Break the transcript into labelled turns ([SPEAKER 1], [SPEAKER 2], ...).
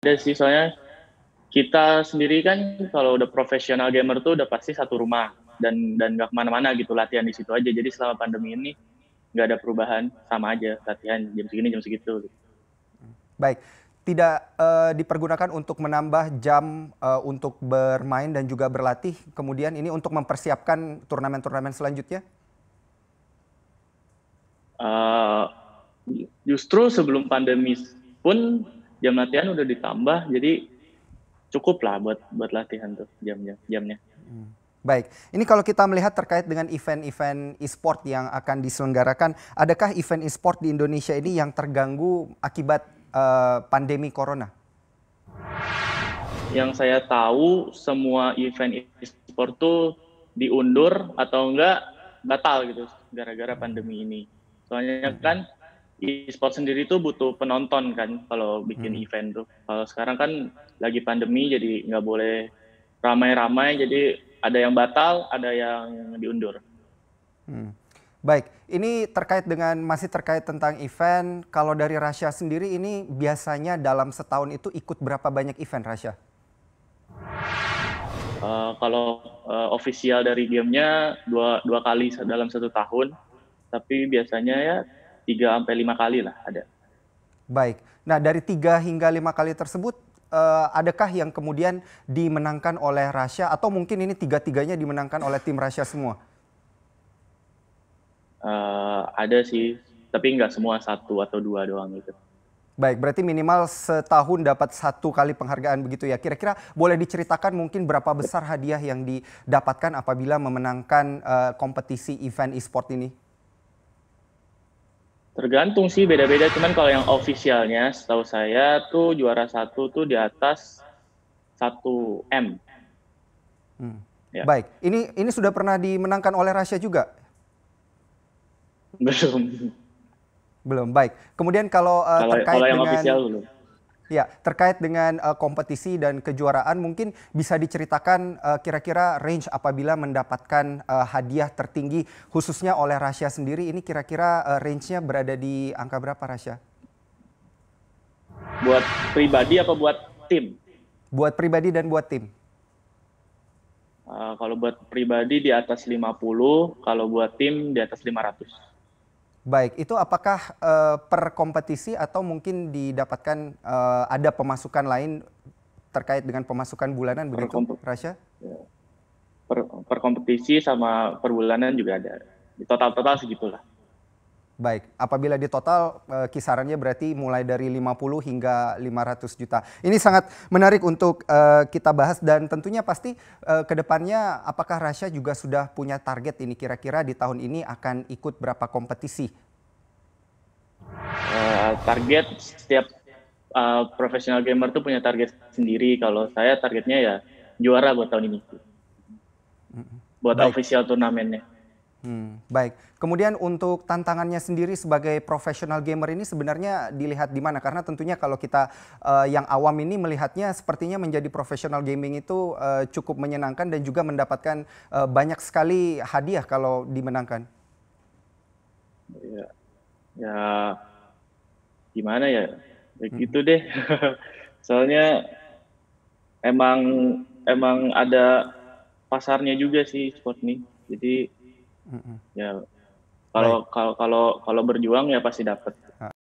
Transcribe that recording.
[SPEAKER 1] ada sih soalnya kita sendiri kan kalau udah profesional gamer tuh udah pasti satu rumah dan dan nggak kemana-mana gitu latihan di situ aja jadi selama pandemi ini nggak ada perubahan sama aja latihan jam segini jam segitu
[SPEAKER 2] baik tidak uh, dipergunakan untuk menambah jam uh, untuk bermain dan juga berlatih kemudian ini untuk mempersiapkan turnamen-turnamen selanjutnya
[SPEAKER 1] uh, justru sebelum pandemi pun jam latihan udah ditambah jadi cukup lah buat buat latihan tuh jam jamnya. Hmm.
[SPEAKER 2] Baik, ini kalau kita melihat terkait dengan event-event e-sport yang akan diselenggarakan, adakah event e-sport di Indonesia ini yang terganggu akibat uh, pandemi corona?
[SPEAKER 1] Yang saya tahu semua event e-sport tuh diundur atau enggak batal gitu gara-gara pandemi ini. Soalnya kan e-sport sendiri tuh butuh penonton kan kalau bikin hmm. event tuh. Kalau sekarang kan lagi pandemi jadi nggak boleh ramai-ramai jadi ada yang batal, ada yang diundur.
[SPEAKER 2] Hmm. Baik, ini terkait dengan masih terkait tentang event. Kalau dari Rasya sendiri ini biasanya dalam setahun itu ikut berapa banyak event Rasya?
[SPEAKER 1] Uh, eh, kalau uh, official dari gamenya dua dua kali dalam satu tahun, tapi biasanya ya tiga sampai lima kali lah ada.
[SPEAKER 2] Baik. Nah, dari tiga hingga lima kali tersebut uh, adakah yang kemudian dimenangkan oleh Rusia atau mungkin ini tiga-tiganya dimenangkan oleh tim Rusia semua?
[SPEAKER 1] Uh, ada sih, tapi nggak semua satu atau dua doang itu.
[SPEAKER 2] Baik, berarti minimal setahun dapat satu kali penghargaan begitu ya. Kira-kira boleh diceritakan mungkin berapa besar hadiah yang didapatkan apabila memenangkan uh, kompetisi event e-sport ini?
[SPEAKER 1] Tergantung sih beda-beda, cuman kalau yang officialnya setahu saya tuh juara satu tuh di atas 1 M.
[SPEAKER 2] Hmm. Ya. Baik, ini ini sudah pernah dimenangkan oleh Rusia juga? Belum. Belum, baik. Kemudian kalau, uh, terkait kalau yang dengan official belum. Ya, terkait dengan uh, kompetisi dan kejuaraan mungkin bisa diceritakan uh, kira-kira range apabila mendapatkan uh, hadiah tertinggi khususnya oleh Rasya sendiri ini kira-kira uh, range-nya berada di angka berapa Rasya?
[SPEAKER 1] Buat pribadi apa buat tim?
[SPEAKER 2] Buat pribadi dan buat tim.
[SPEAKER 1] Uh, kalau buat pribadi di atas 50, kalau buat tim di atas 500.
[SPEAKER 2] Baik, itu apakah uh, per kompetisi atau mungkin didapatkan uh, ada pemasukan lain terkait dengan pemasukan bulanan per begitu, Rasha?
[SPEAKER 1] Ya. Per, per kompetisi sama per bulanan juga ada. Total-total segitulah.
[SPEAKER 2] Baik, apabila di total eh, kisarannya berarti mulai dari 50 hingga 500 juta. Ini sangat menarik untuk eh, kita bahas dan tentunya pasti eh, ke depannya apakah Rasha juga sudah punya target ini kira-kira di tahun ini akan ikut berapa kompetisi?
[SPEAKER 1] Uh, target setiap uh, profesional gamer tuh punya target sendiri. Kalau saya targetnya ya juara buat tahun ini. Buat Baik. official turnamennya.
[SPEAKER 2] Hmm, baik. Kemudian untuk tantangannya sendiri sebagai profesional gamer ini sebenarnya dilihat di mana? Karena tentunya kalau kita uh, yang awam ini melihatnya sepertinya menjadi profesional gaming itu uh, cukup menyenangkan dan juga mendapatkan uh, banyak sekali hadiah kalau dimenangkan.
[SPEAKER 1] Ya, ya gimana ya? Ya hmm. gitu deh. Soalnya emang emang ada pasarnya juga sih sport nih. Jadi -hmm. ya kalau kalau kalau berjuang ya pasti dapat ah.